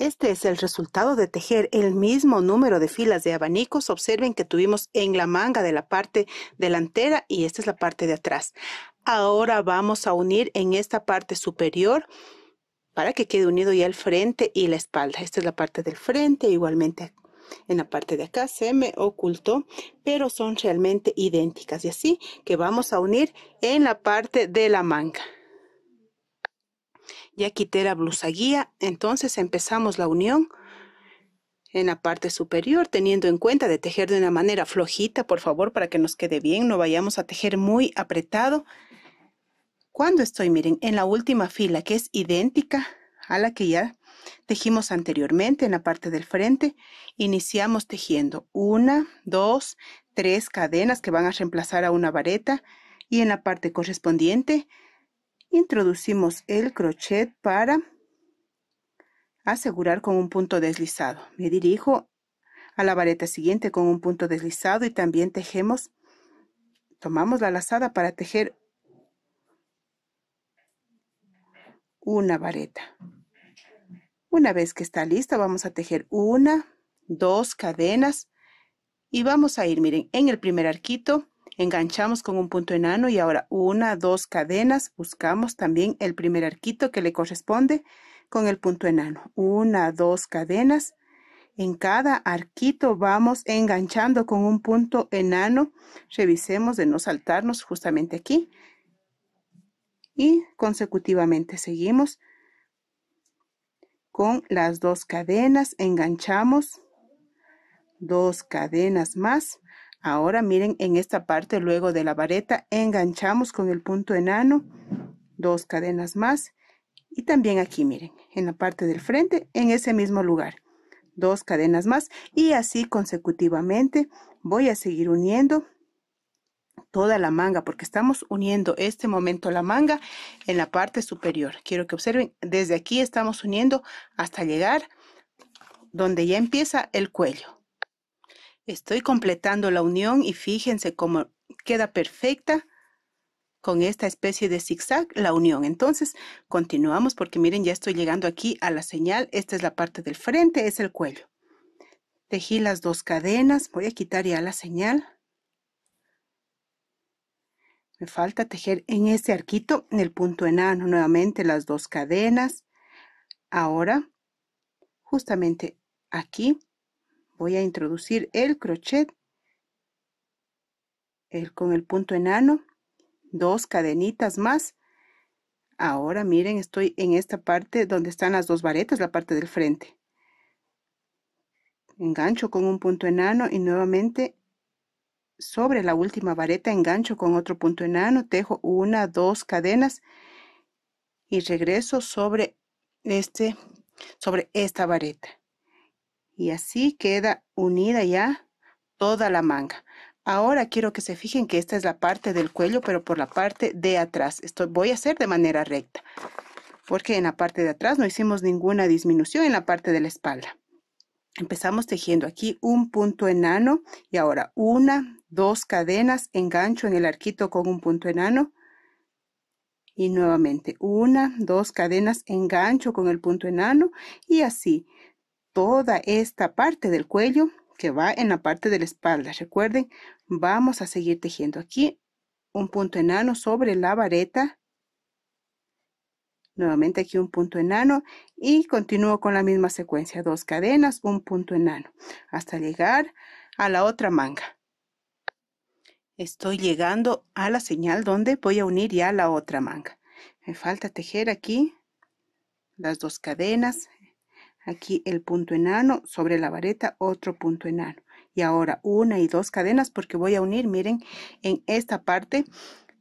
Este es el resultado de tejer el mismo número de filas de abanicos. Observen que tuvimos en la manga de la parte delantera y esta es la parte de atrás. Ahora vamos a unir en esta parte superior para que quede unido ya el frente y la espalda. Esta es la parte del frente, igualmente en la parte de acá se me ocultó, pero son realmente idénticas y así que vamos a unir en la parte de la manga. Ya quité la blusa guía, entonces empezamos la unión en la parte superior, teniendo en cuenta de tejer de una manera flojita, por favor, para que nos quede bien, no vayamos a tejer muy apretado, cuando estoy, miren, en la última fila, que es idéntica a la que ya tejimos anteriormente en la parte del frente, iniciamos tejiendo una, dos, tres cadenas que van a reemplazar a una vareta y en la parte correspondiente introducimos el crochet para asegurar con un punto deslizado. Me dirijo a la vareta siguiente con un punto deslizado y también tejemos, tomamos la lazada para tejer una vareta. Una vez que está lista, vamos a tejer una, dos cadenas y vamos a ir, miren, en el primer arquito enganchamos con un punto enano y ahora una, dos cadenas, buscamos también el primer arquito que le corresponde con el punto enano. Una, dos cadenas. En cada arquito vamos enganchando con un punto enano. Revisemos de no saltarnos justamente aquí y consecutivamente seguimos con las dos cadenas, enganchamos dos cadenas más. Ahora miren en esta parte luego de la vareta enganchamos con el punto enano dos cadenas más y también aquí miren en la parte del frente en ese mismo lugar dos cadenas más y así consecutivamente voy a seguir uniendo toda la manga porque estamos uniendo este momento la manga en la parte superior. Quiero que observen, desde aquí estamos uniendo hasta llegar donde ya empieza el cuello. Estoy completando la unión y fíjense cómo queda perfecta con esta especie de zigzag la unión. Entonces continuamos porque miren ya estoy llegando aquí a la señal. Esta es la parte del frente, es el cuello. Tejí las dos cadenas, voy a quitar ya la señal me falta tejer en este arquito, en el punto enano, nuevamente las dos cadenas. Ahora, justamente aquí, voy a introducir el crochet el, con el punto enano, dos cadenitas más. Ahora miren, estoy en esta parte donde están las dos varetas, la parte del frente. Engancho con un punto enano y nuevamente sobre la última vareta engancho con otro punto enano, tejo una, dos cadenas y regreso sobre este sobre esta vareta. Y así queda unida ya toda la manga. Ahora quiero que se fijen que esta es la parte del cuello, pero por la parte de atrás. Esto voy a hacer de manera recta, porque en la parte de atrás no hicimos ninguna disminución en la parte de la espalda. Empezamos tejiendo aquí un punto enano y ahora una, dos cadenas, engancho en el arquito con un punto enano y nuevamente una, dos cadenas, engancho con el punto enano y así toda esta parte del cuello que va en la parte de la espalda. Recuerden, vamos a seguir tejiendo aquí un punto enano sobre la vareta. Nuevamente aquí un punto enano y continúo con la misma secuencia, dos cadenas, un punto enano, hasta llegar a la otra manga estoy llegando a la señal donde voy a unir ya la otra manga me falta tejer aquí las dos cadenas aquí el punto enano sobre la vareta otro punto enano y ahora una y dos cadenas porque voy a unir miren en esta parte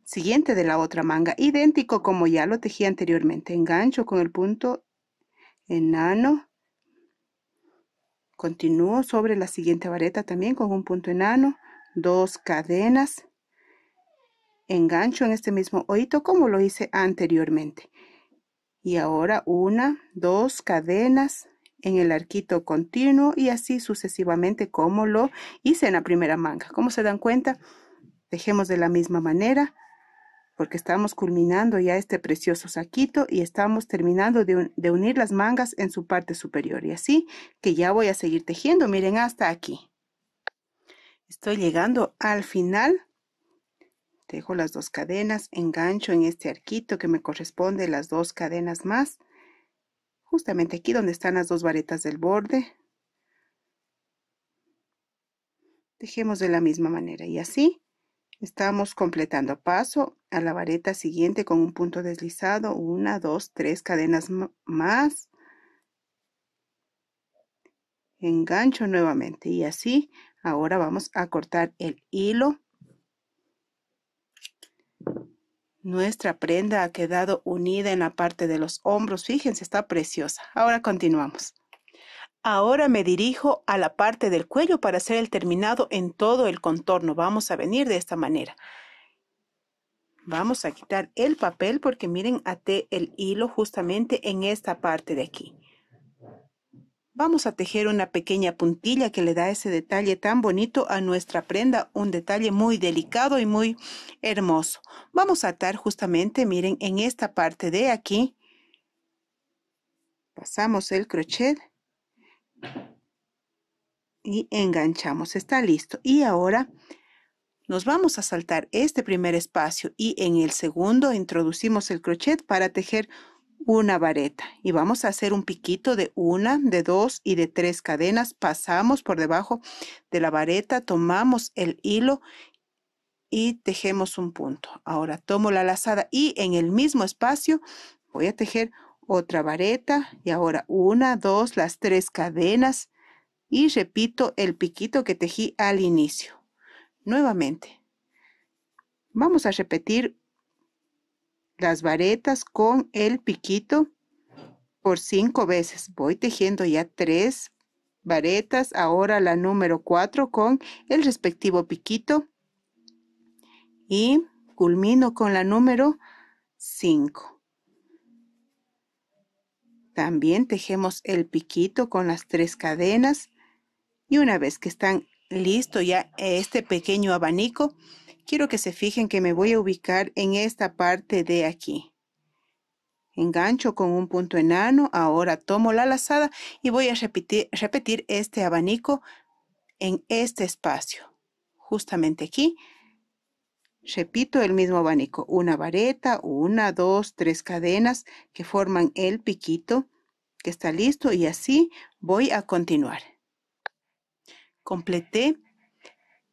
siguiente de la otra manga idéntico como ya lo tejí anteriormente engancho con el punto enano continúo sobre la siguiente vareta también con un punto enano dos cadenas, engancho en este mismo oído como lo hice anteriormente. Y ahora una, dos cadenas en el arquito continuo y así sucesivamente como lo hice en la primera manga. Como se dan cuenta, dejemos de la misma manera porque estamos culminando ya este precioso saquito y estamos terminando de unir las mangas en su parte superior y así que ya voy a seguir tejiendo miren hasta aquí Estoy llegando al final. Dejo las dos cadenas, engancho en este arquito que me corresponde las dos cadenas más. Justamente aquí donde están las dos varetas del borde. Dejemos de la misma manera y así estamos completando paso a la vareta siguiente con un punto deslizado. Una, dos, tres cadenas más engancho nuevamente y así Ahora vamos a cortar el hilo. Nuestra prenda ha quedado unida en la parte de los hombros. Fíjense, está preciosa. Ahora continuamos. Ahora me dirijo a la parte del cuello para hacer el terminado en todo el contorno. Vamos a venir de esta manera. Vamos a quitar el papel porque miren, até el hilo justamente en esta parte de aquí. Vamos a tejer una pequeña puntilla que le da ese detalle tan bonito a nuestra prenda, un detalle muy delicado y muy hermoso. Vamos a atar justamente, miren, en esta parte de aquí. Pasamos el crochet y enganchamos. Está listo. Y ahora nos vamos a saltar este primer espacio y en el segundo introducimos el crochet para tejer una vareta y vamos a hacer un piquito de una, de dos y de tres cadenas. Pasamos por debajo de la vareta, tomamos el hilo y tejemos un punto. Ahora tomo la lazada y en el mismo espacio voy a tejer otra vareta y ahora una, dos, las tres cadenas y repito el piquito que tejí al inicio. Nuevamente. Vamos a repetir las varetas con el piquito por cinco veces. Voy tejiendo ya tres varetas, ahora la número 4 con el respectivo piquito y culmino con la número 5. También tejemos el piquito con las tres cadenas y una vez que están listo ya este pequeño abanico, quiero que se fijen que me voy a ubicar en esta parte de aquí. Engancho con un punto enano, ahora tomo la lazada y voy a repetir, este abanico en este espacio. Justamente aquí, repito el mismo abanico. Una vareta, una, dos, tres cadenas que forman el piquito que está listo y así voy a continuar. Completé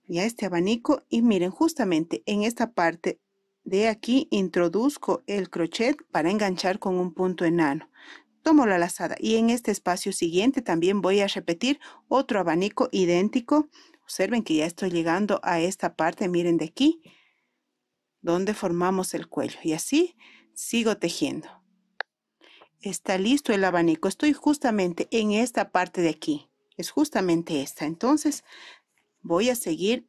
ya este abanico y miren justamente en esta parte de aquí introduzco el crochet para enganchar con un punto enano tomo la lazada y en este espacio siguiente también voy a repetir otro abanico idéntico observen que ya estoy llegando a esta parte miren de aquí donde formamos el cuello y así sigo tejiendo está listo el abanico estoy justamente en esta parte de aquí es justamente esta entonces Voy a seguir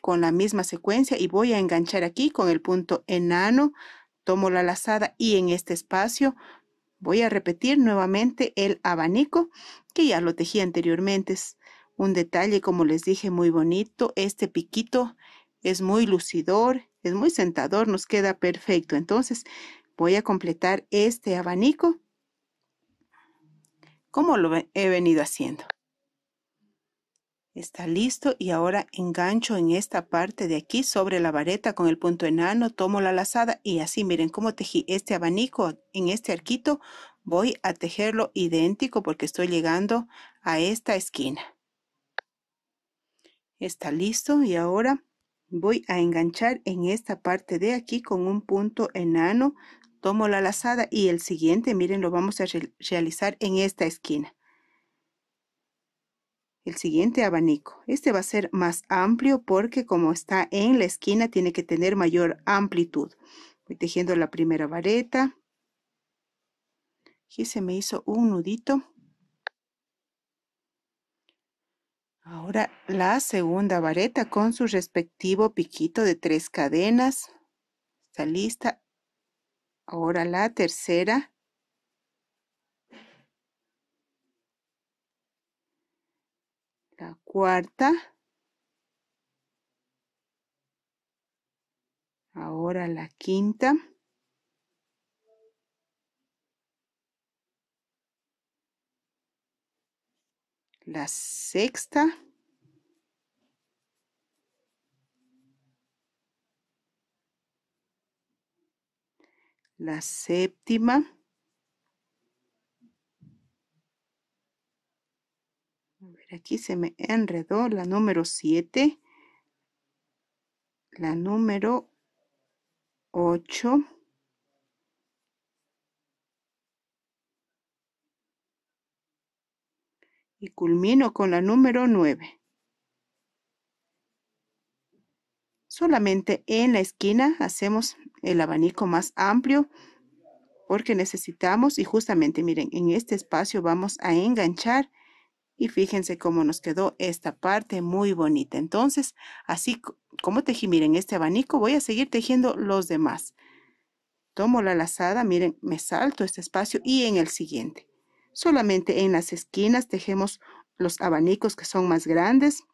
con la misma secuencia y voy a enganchar aquí con el punto enano, tomo la lazada y en este espacio voy a repetir nuevamente el abanico que ya lo tejí anteriormente. Es un detalle, como les dije, muy bonito. Este piquito es muy lucidor, es muy sentador, nos queda perfecto. Entonces voy a completar este abanico como lo he venido haciendo. Está listo y ahora engancho en esta parte de aquí sobre la vareta con el punto enano, tomo la lazada y así miren cómo tejí este abanico en este arquito. Voy a tejerlo idéntico porque estoy llegando a esta esquina. Está listo y ahora voy a enganchar en esta parte de aquí con un punto enano, tomo la lazada y el siguiente, miren, lo vamos a realizar en esta esquina el siguiente abanico. Este va a ser más amplio porque como está en la esquina tiene que tener mayor amplitud. Voy tejiendo la primera vareta. Aquí se me hizo un nudito. Ahora la segunda vareta con su respectivo piquito de tres cadenas. Está lista. Ahora la tercera. la cuarta. Ahora la quinta. La sexta. La séptima. aquí se me enredó la número 7, la número 8, y culmino con la número 9. Solamente en la esquina hacemos el abanico más amplio porque necesitamos y justamente miren en este espacio vamos a enganchar y fíjense cómo nos quedó esta parte muy bonita. Entonces, así como tejí, miren, este abanico voy a seguir tejiendo los demás. Tomo la lazada, miren, me salto este espacio y en el siguiente. Solamente en las esquinas tejemos los abanicos que son más grandes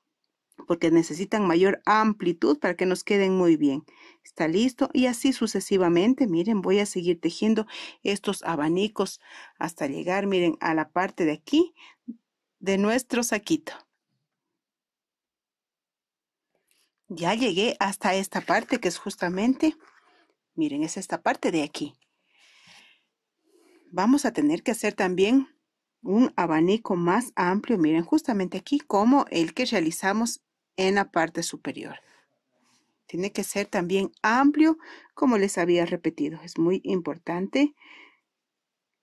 porque necesitan mayor amplitud para que nos queden muy bien. Está listo y así sucesivamente. Miren, voy a seguir tejiendo estos abanicos hasta llegar, miren, a la parte de aquí de nuestro saquito. Ya llegué hasta esta parte que es justamente, miren, es esta parte de aquí. Vamos a tener que hacer también un abanico más amplio, miren, justamente aquí como el que realizamos en la parte superior. Tiene que ser también amplio, como les había repetido. Es muy importante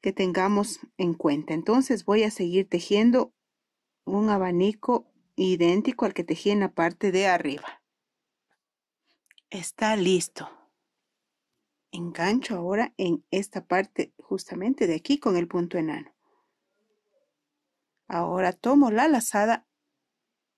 que tengamos en cuenta. Entonces voy a seguir tejiendo un abanico idéntico al que tejí en la parte de arriba. Está listo. Engancho ahora en esta parte justamente de aquí con el punto enano. Ahora tomo la lazada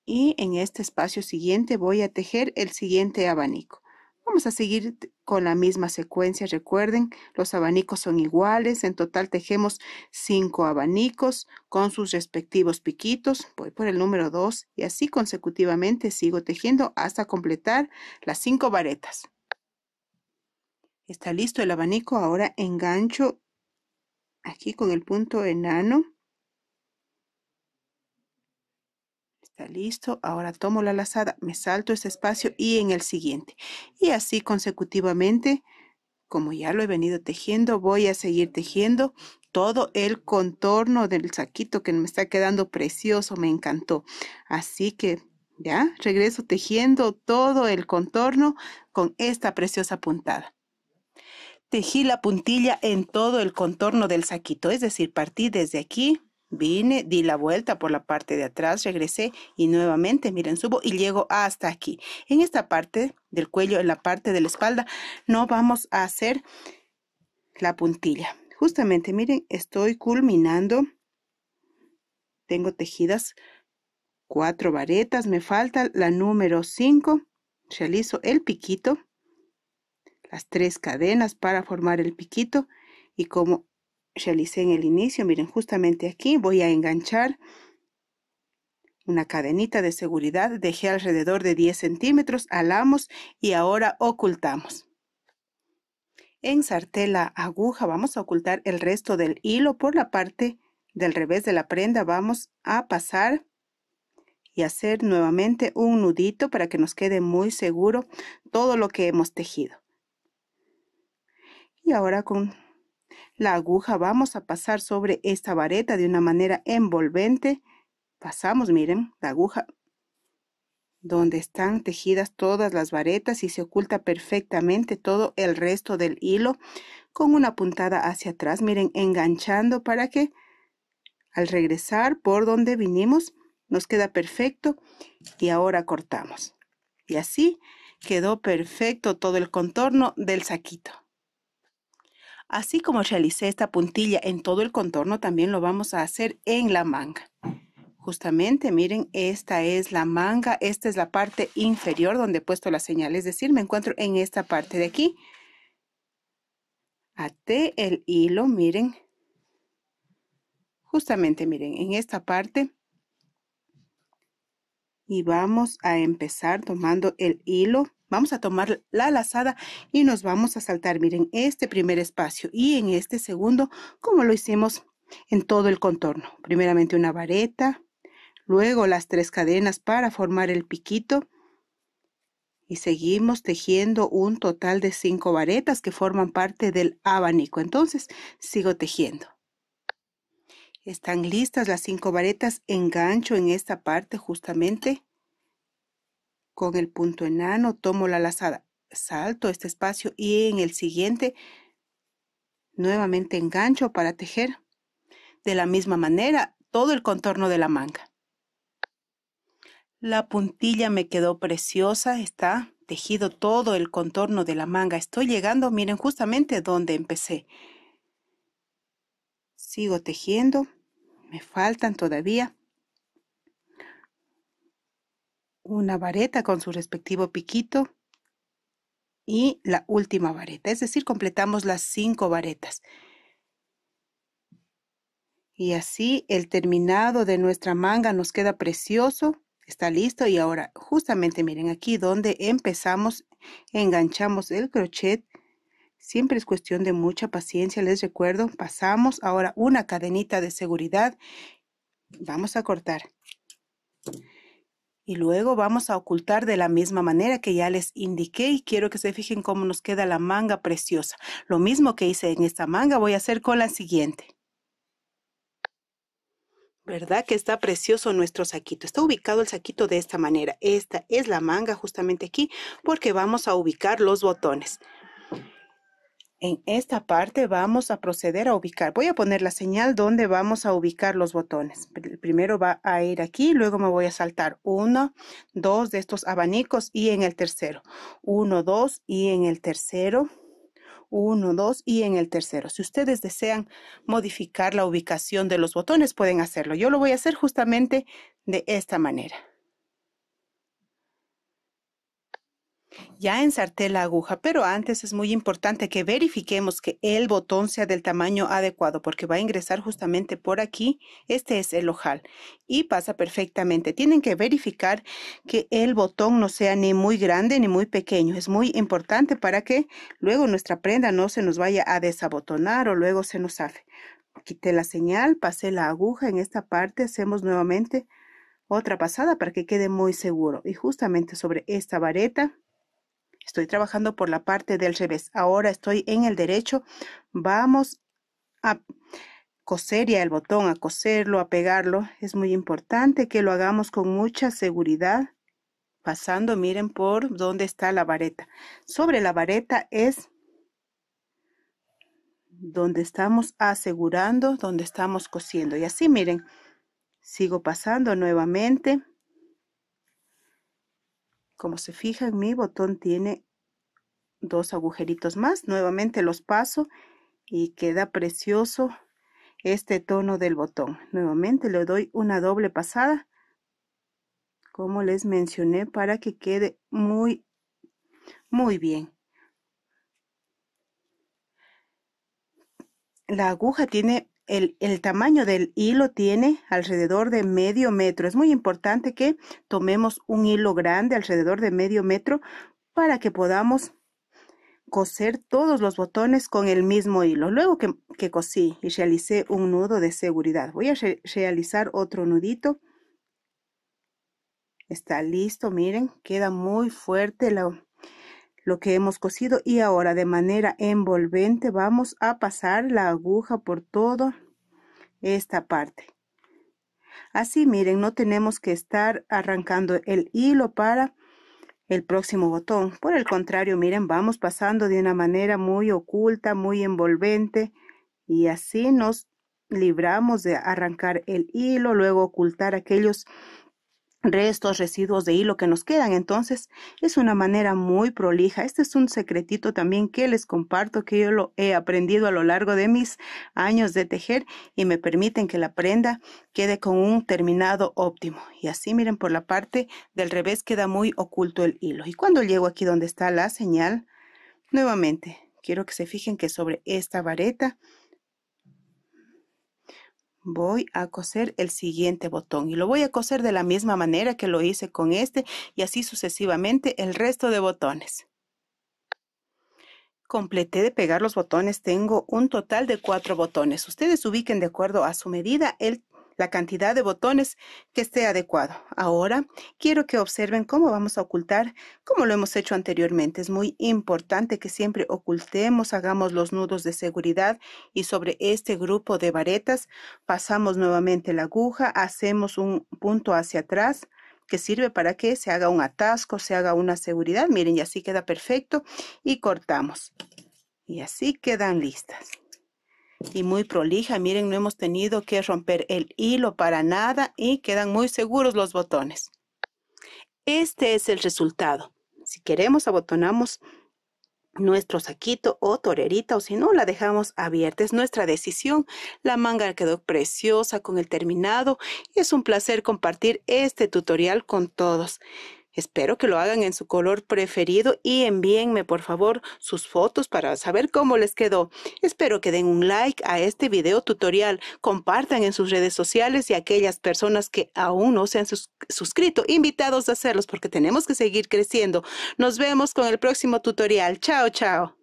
y en este espacio siguiente voy a tejer el siguiente abanico. Vamos a seguir con la misma secuencia. Recuerden, los abanicos son iguales. En total tejemos cinco abanicos con sus respectivos piquitos. Voy por el número 2 y así consecutivamente sigo tejiendo hasta completar las cinco varetas. Está listo el abanico. Ahora engancho aquí con el punto enano listo. Ahora tomo la lazada, me salto ese espacio y en el siguiente. Y así consecutivamente, como ya lo he venido tejiendo, voy a seguir tejiendo todo el contorno del saquito que me está quedando precioso, me encantó. Así que ya regreso tejiendo todo el contorno con esta preciosa puntada. Tejí la puntilla en todo el contorno del saquito, es decir, partí desde aquí Vine, di la vuelta por la parte de atrás, regresé y nuevamente, miren, subo y llego hasta aquí. En esta parte del cuello, en la parte de la espalda, no vamos a hacer la puntilla. Justamente, miren, estoy culminando. Tengo tejidas cuatro varetas, me falta la número 5. Realizo el piquito, las tres cadenas para formar el piquito y como realicé en el inicio. Miren, justamente aquí voy a enganchar una cadenita de seguridad. Dejé alrededor de 10 centímetros, alamos y ahora ocultamos. En la aguja, vamos a ocultar el resto del hilo por la parte del revés de la prenda. Vamos a pasar y hacer nuevamente un nudito para que nos quede muy seguro todo lo que hemos tejido. Y ahora con la aguja vamos a pasar sobre esta vareta de una manera envolvente. Pasamos, miren, la aguja donde están tejidas todas las varetas y se oculta perfectamente todo el resto del hilo con una puntada hacia atrás, miren, enganchando para que al regresar por donde vinimos nos queda perfecto y ahora cortamos. Y así quedó perfecto todo el contorno del saquito. Así como realicé esta puntilla en todo el contorno, también lo vamos a hacer en la manga. Justamente, miren, esta es la manga, esta es la parte inferior donde he puesto la señal, es decir, me encuentro en esta parte de aquí. Até el hilo, miren, justamente, miren, en esta parte. Y vamos a empezar tomando el hilo Vamos a tomar la lazada y nos vamos a saltar, miren, este primer espacio y en este segundo, como lo hicimos en todo el contorno. Primeramente una vareta, luego las tres cadenas para formar el piquito y seguimos tejiendo un total de cinco varetas que forman parte del abanico. Entonces, sigo tejiendo. Están listas las cinco varetas, engancho en esta parte justamente con el punto enano tomo la lazada, salto este espacio y en el siguiente nuevamente engancho para tejer. De la misma manera, todo el contorno de la manga. La puntilla me quedó preciosa, está tejido todo el contorno de la manga. Estoy llegando, miren, justamente donde empecé. Sigo tejiendo, me faltan todavía una vareta con su respectivo piquito y la última vareta, es decir, completamos las cinco varetas. Y así el terminado de nuestra manga nos queda precioso, está listo y ahora justamente miren aquí donde empezamos, enganchamos el crochet Siempre es cuestión de mucha paciencia, les recuerdo. Pasamos ahora una cadenita de seguridad. Vamos a cortar y luego vamos a ocultar de la misma manera que ya les indiqué y quiero que se fijen cómo nos queda la manga preciosa. Lo mismo que hice en esta manga voy a hacer con la siguiente. ¿Verdad que está precioso nuestro saquito? Está ubicado el saquito de esta manera. Esta es la manga justamente aquí porque vamos a ubicar los botones. En esta parte vamos a proceder a ubicar. Voy a poner la señal donde vamos a ubicar los botones. Primero va a ir aquí, luego me voy a saltar uno, dos de estos abanicos y en el tercero. Uno, dos y en el tercero. Uno, dos y en el tercero. Si ustedes desean modificar la ubicación de los botones, pueden hacerlo. Yo lo voy a hacer justamente de esta manera. Ya ensarté la aguja, pero antes es muy importante que verifiquemos que el botón sea del tamaño adecuado porque va a ingresar justamente por aquí. Este es el ojal y pasa perfectamente. Tienen que verificar que el botón no sea ni muy grande ni muy pequeño. Es muy importante para que luego nuestra prenda no se nos vaya a desabotonar o luego se nos sale. Quité la señal, pasé la aguja en esta parte, hacemos nuevamente otra pasada para que quede muy seguro y justamente sobre esta vareta Estoy trabajando por la parte del revés. Ahora estoy en el derecho. Vamos a coser ya el botón, a coserlo, a pegarlo. Es muy importante que lo hagamos con mucha seguridad. Pasando, miren por dónde está la vareta. Sobre la vareta es donde estamos asegurando, donde estamos cosiendo. Y así, miren, sigo pasando nuevamente. Como se fija mi botón tiene dos agujeritos más. Nuevamente los paso y queda precioso este tono del botón. Nuevamente le doy una doble pasada, como les mencioné, para que quede muy, muy bien. La aguja tiene el, tamaño del hilo tiene alrededor de medio metro. Es muy importante que tomemos un hilo grande alrededor de medio metro para que podamos coser todos los botones con el mismo hilo. Luego que, cosí y realicé un nudo de seguridad, voy a realizar otro nudito. Está listo, miren, queda muy fuerte la, lo que hemos cosido y ahora de manera envolvente vamos a pasar la aguja por toda esta parte. Así miren, no tenemos que estar arrancando el hilo para el próximo botón. Por el contrario, miren, vamos pasando de una manera muy oculta, muy envolvente y así nos libramos de arrancar el hilo, luego ocultar aquellos restos, residuos de hilo que nos quedan. Entonces, es una manera muy prolija. Este es un secretito también que les comparto, que yo lo he aprendido a lo largo de mis años de tejer y me permiten que la prenda quede con un terminado óptimo. Y así, miren, por la parte del revés queda muy oculto el hilo. Y cuando llego aquí donde está la señal, nuevamente, quiero que se fijen que sobre esta vareta voy a coser el siguiente botón y lo voy a coser de la misma manera que lo hice con este y así sucesivamente el resto de botones. Completé de pegar los botones, tengo un total de cuatro botones. Ustedes ubiquen de acuerdo a su medida el la cantidad de botones que esté adecuado. Ahora quiero que observen cómo vamos a ocultar, como lo hemos hecho anteriormente. Es muy importante que siempre ocultemos, hagamos los nudos de seguridad y sobre este grupo de varetas pasamos nuevamente la aguja, hacemos un punto hacia atrás que sirve para que se haga un atasco, se haga una seguridad. Miren, y así queda perfecto y cortamos. Y así quedan listas y muy prolija. Miren, no hemos tenido que romper el hilo para nada y quedan muy seguros los botones. Este es el resultado. Si queremos, abotonamos nuestro saquito o torerita o si no la dejamos abierta es nuestra decisión la manga quedó preciosa con el terminado y es un placer compartir este tutorial con todos Espero que lo hagan en su color preferido y envíenme por favor sus fotos para saber cómo les quedó. Espero que den un like a este video tutorial, compartan en sus redes sociales y aquellas personas que aún no se han suscrito, invitados a hacerlos porque tenemos que seguir creciendo. Nos vemos con el próximo tutorial. Chao, chao.